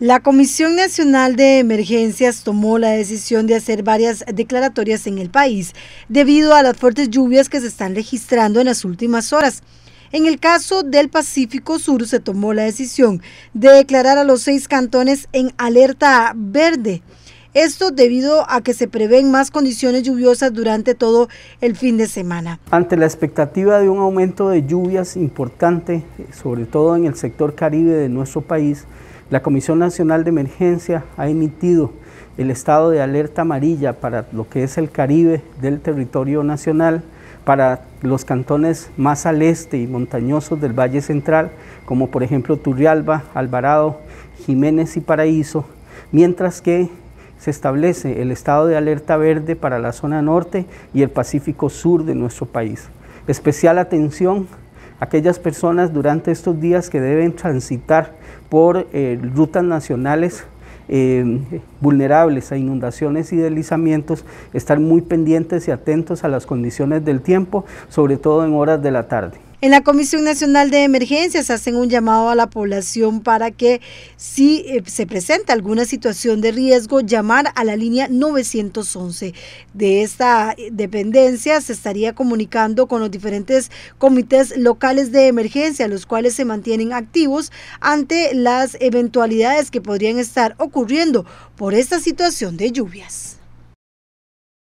La Comisión Nacional de Emergencias tomó la decisión de hacer varias declaratorias en el país debido a las fuertes lluvias que se están registrando en las últimas horas. En el caso del Pacífico Sur se tomó la decisión de declarar a los seis cantones en alerta verde. Esto debido a que se prevén más condiciones lluviosas durante todo el fin de semana. Ante la expectativa de un aumento de lluvias importante, eh, sobre todo en el sector caribe de nuestro país, la Comisión Nacional de Emergencia ha emitido el estado de alerta amarilla para lo que es el Caribe del territorio nacional, para los cantones más al este y montañosos del Valle Central, como por ejemplo Turrialba, Alvarado, Jiménez y Paraíso, mientras que se establece el estado de alerta verde para la zona norte y el Pacífico Sur de nuestro país. Especial atención aquellas personas durante estos días que deben transitar por eh, rutas nacionales eh, vulnerables a inundaciones y deslizamientos, estar muy pendientes y atentos a las condiciones del tiempo, sobre todo en horas de la tarde. En la Comisión Nacional de Emergencias hacen un llamado a la población para que si eh, se presenta alguna situación de riesgo, llamar a la línea 911. De esta eh, dependencia se estaría comunicando con los diferentes comités locales de emergencia, los cuales se mantienen activos ante las eventualidades que podrían estar ocurriendo por esta situación de lluvias.